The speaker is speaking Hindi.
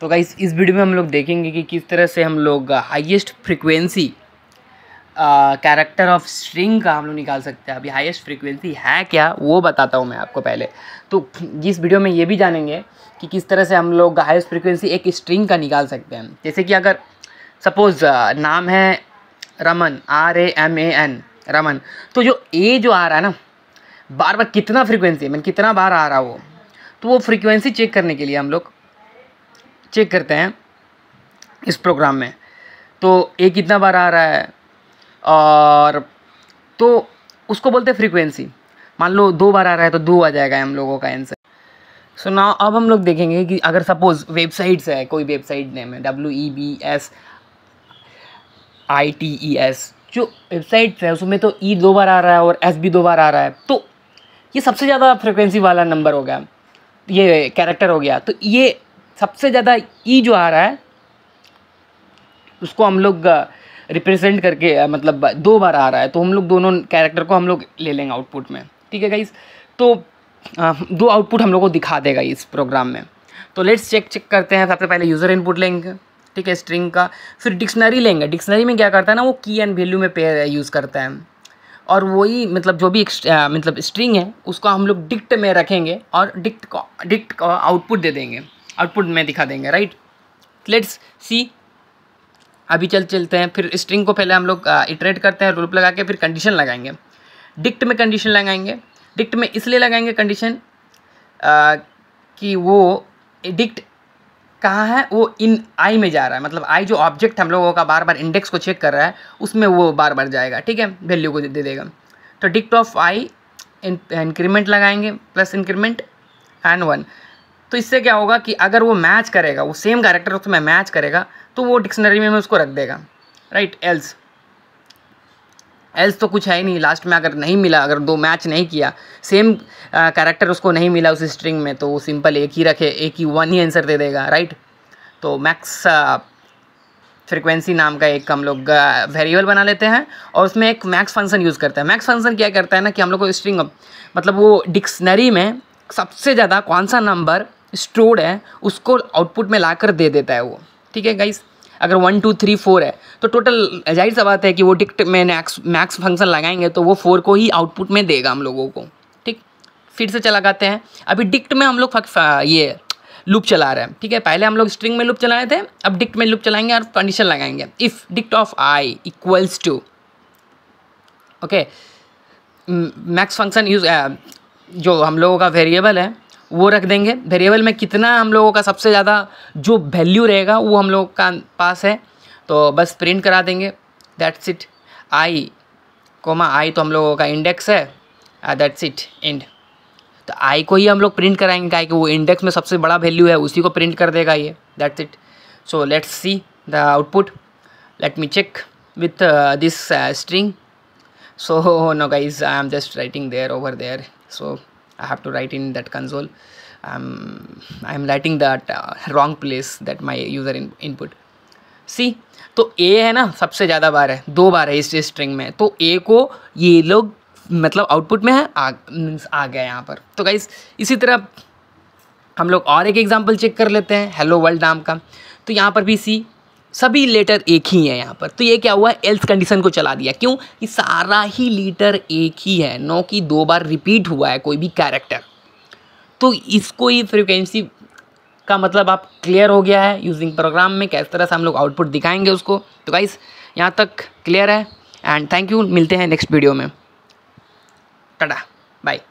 तो गाइस इस वीडियो में हम लोग देखेंगे कि किस तरह से हम लोग highest frequency character of string का हम लोग निकाल सकते हैं अभी हाईएस्ट फ्रिक्वेंसी है क्या वो बताता हूँ मैं आपको पहले तो इस वीडियो में ये भी जानेंगे कि किस तरह से हम लोग हाईएस्ट फ्रिक्वेंसी एक स्ट्रिंग का निकाल सकते हैं जैसे कि अगर सपोज़ uh, नाम है Raman R A M A N Raman तो जो ए जो आ रहा है ना बार बार कितना फ्रिक्वेंसी मैंने कितना बार आ रहा वो तो वो फ्रिक्वेंसी चेक करने के लिए हम लोग चेक करते हैं इस प्रोग्राम में तो ए कितना बार आ रहा है और तो उसको बोलते हैं फ्रीक्वेंसी मान लो दो बार आ रहा है तो दो आ जाएगा हम लोगों का आंसर सो ना अब हम लोग देखेंगे कि अगर सपोज़ वेबसाइट्स है कोई वेबसाइट नेम है W E B S I T E S जो वेबसाइट्स है उसमें तो ई e दो बार आ रहा है और एस भी दो बार आ रहा है तो ये सबसे ज़्यादा फ्रिक्वेंसी वाला नंबर हो गया ये कैरेक्टर हो गया तो ये सबसे ज़्यादा ई जो आ रहा है उसको हम लोग रिप्रेजेंट करके मतलब दो बार आ रहा है तो हम लोग दोनों कैरेक्टर को हम लोग ले लेंगे आउटपुट में ठीक है गाइस तो आ, दो आउटपुट हम लोग को दिखा देगा इस प्रोग्राम में तो लेट्स चेक चेक करते हैं सबसे पहले यूज़र इनपुट लेंगे ठीक है स्ट्रिंग का फिर डिक्शनरी लेंगे डिक्शनरी में क्या करता है ना वो की एंड वैल्यू में पेयर यूज़ करता है और वही मतलब जो भी मतलब स्ट्रिंग है उसको हम लोग डिक्ट में रखेंगे और डिक्ट का डिक्ट का आउटपुट दे देंगे आउटपुट में दिखा देंगे राइट लेट्स सी अभी चल चलते हैं फिर स्ट्रिंग को पहले हम लोग इटरेट करते हैं रूप लगा के फिर कंडीशन लगाएंगे डिक्ट में कंडीशन लगाएंगे डिक्ट में इसलिए लगाएंगे कंडीशन कि वो डिक्ट कहाँ है वो इन आई में जा रहा है मतलब आई जो ऑब्जेक्ट हम लोगों का बार बार इंडेक्स को चेक कर रहा है उसमें वो बार बार जाएगा ठीक है वैल्यू को दे देगा तो डिक्ट ऑफ आई इंक्रीमेंट लगाएंगे प्लस इंक्रीमेंट एंड वन तो इससे क्या होगा कि अगर वो मैच करेगा वो सेम कैरेक्टर उसमें मैच करेगा तो वो डिक्शनरी में उसको रख देगा राइट एल्स एल्स तो कुछ है ही नहीं लास्ट में अगर नहीं मिला अगर दो मैच नहीं किया सेम कैरेक्टर uh, उसको नहीं मिला उस स्ट्रिंग में तो वो सिंपल एक ही रखे एक ही वन ही आंसर दे देगा राइट तो मैक्स फ्रिक्वेंसी uh, नाम का एक हम लोग वेरिएबल uh, बना लेते हैं और उसमें एक मैक्स फंक्शन यूज़ करते हैं मैक्स फंक्शन क्या करता है ना कि हम लोग को स्ट्रिंग मतलब वो डिक्शनरी में सबसे ज़्यादा कौन सा नंबर स्टोर्ड है उसको आउटपुट में ला कर दे देता है वो ठीक है गाइस अगर वन टू थ्री फोर है तो टोटल जाहिर सा बात है कि वो डिक्ट में मैक्स मैक्स फंक्शन लगाएंगे तो वो फोर को ही आउटपुट में देगा हम लोगों को ठीक फिर से चला गाते हैं अभी डिक्ट में हम लोग ये लूप चला रहे हैं ठीक है पहले हम लोग स्ट्रिंग में लूप चलाए थे अब डिक्ट में लूप चलाएंगे और कंडीशन लगाएंगे if dict of I equals to okay max function use जो हम लोगों का वेरिएबल है वो रख देंगे वेरिएबल में कितना हम लोगों का सबसे ज़्यादा जो वैल्यू रहेगा वो हम लोग का पास है तो बस प्रिंट करा देंगे that's it I comma I तो हम लोगों का इंडेक्स है दैट्स इट एंड तो आई को ही हम लोग प्रिंट कराएंगे क्या कि वो इंडेक्स में सबसे बड़ा वैल्यू है उसी को प्रिंट कर देगा ये that's it so let's see the output let me check with this string so no guys I am just writing there over there so I have to write in that console um, I am writing that uh, wrong place that my user in, input see तो ए है ना सबसे ज़्यादा बार है दो बार है इस स्ट्रिंग में तो ए को ये लोग मतलब आउटपुट में है आ मीन्स आ गया यहाँ पर तो गाइस इसी तरह हम लोग और एक एग्जांपल चेक कर लेते हैं हेलो वर्ल्ड नाम का तो यहाँ पर भी सी सभी लेटर एक ही है यहाँ पर तो ये क्या हुआ एल्स कंडीशन को चला दिया क्यों कि सारा ही लीटर एक ही है नो कि दो बार रिपीट हुआ है कोई भी कैरेक्टर तो इसको ही फ्रिक्वेंसी का मतलब आप क्लियर हो गया है यूजिंग प्रोग्राम में कैसे तरह से हम लोग आउटपुट दिखाएंगे उसको तो गाइस यहाँ तक क्लियर है एंड थैंक यू मिलते हैं नेक्स्ट वीडियो में टडा बाय